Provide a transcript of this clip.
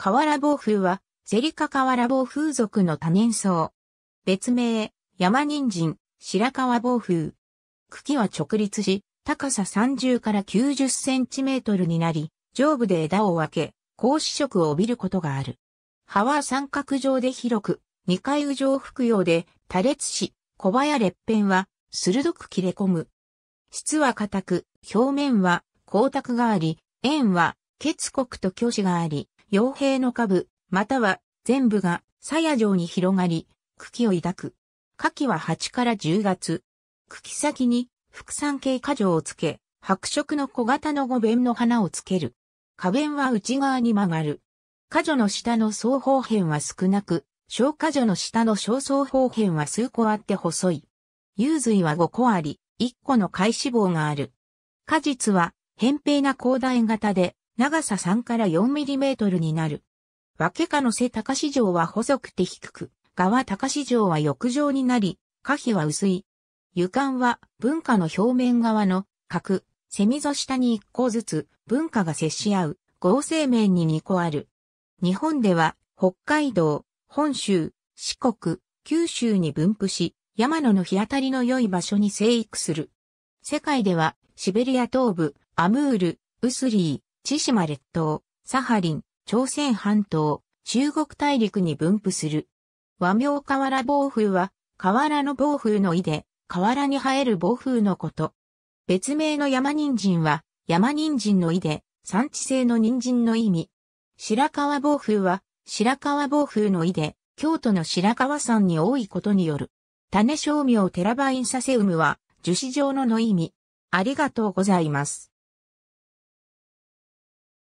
河原暴風は、セリカ河原暴風属の多年草。別名、山人参、白川暴風。茎は直立し、高さ30から90センチメートルになり、上部で枝を分け、高子色を帯びることがある。葉は三角状で広く、二回右上服用で、多裂し、小葉や裂片は、鋭く切れ込む。質は硬く、表面は光沢があり、円は結国と虚子があり、傭兵の下部、または全部が鞘状に広がり、茎を抱く。夏季は8から10月。茎先に副産系果状をつけ、白色の小型の五弁の花をつける。花弁は内側に曲がる。果樹の下の双方辺は少なく、小果樹の下の小双方辺は数個あって細い。幽髄は5個あり、1個の開脂肪がある。果実は扁平な広大型で、長さ3から4ミリメートルになる。分家の背高市場は細くて低く、側高市場は浴場になり、可否は薄い。床は文化の表面側の角、セミ下に1個ずつ文化が接し合う合成面に2個ある。日本では北海道、本州、四国、九州に分布し、山野の日当たりの良い場所に生育する。世界ではシベリア東部、アムール、ウスリー、千島列島、サハリン、朝鮮半島、中国大陸に分布する。和名河原暴風は、河原の暴風の意で、河原に生える暴風のこと。別名の山人参は、山人参の意で、産地性の人参の意味。白川暴風は、白川暴風の意で、京都の白川山に多いことによる。種商名テラバインサセウムは、樹脂状のの意味。ありがとうございます。